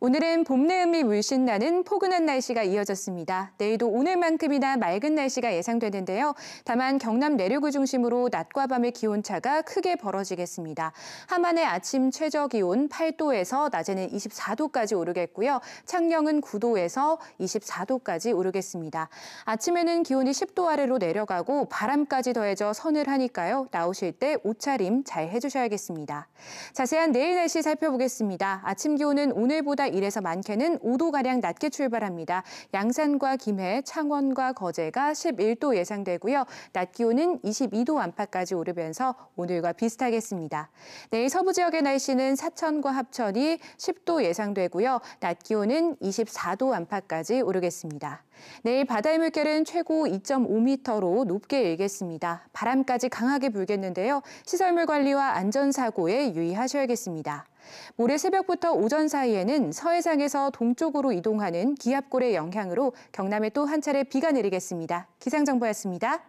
오늘은 봄내음이 물씬 나는 포근한 날씨가 이어졌습니다. 내일도 오늘만큼이나 맑은 날씨가 예상되는데요. 다만 경남 내륙을 중심으로 낮과 밤의 기온차가 크게 벌어지겠습니다. 하만의 아침 최저 기온 8도에서 낮에는 24도까지 오르겠고요. 창녕은 9도에서 24도까지 오르겠습니다. 아침에는 기온이 10도 아래로 내려가고 바람까지 더해져 서늘하니까요. 나오실 때 옷차림 잘 해주셔야겠습니다. 자세한 내일 날씨 살펴보겠습니다. 아침 기온은 오늘보다 기 1에서 많게는 5도가량 낮게 출발합니다. 양산과 김해, 창원과 거제가 11도 예상되고요. 낮 기온은 22도 안팎까지 오르면서 오늘과 비슷하겠습니다. 내일 서부 지역의 날씨는 사천과 합천이 10도 예상되고요. 낮 기온은 24도 안팎까지 오르겠습니다. 내일 바다의 물결은 최고 2.5m로 높게 일겠습니다. 바람까지 강하게 불겠는데요. 시설물 관리와 안전사고에 유의하셔야겠습니다. 모레 새벽부터 오전 사이에는 서해상에서 동쪽으로 이동하는 기압골의 영향으로 경남에 또 한 차례 비가 내리겠습니다. 기상정보였습니다.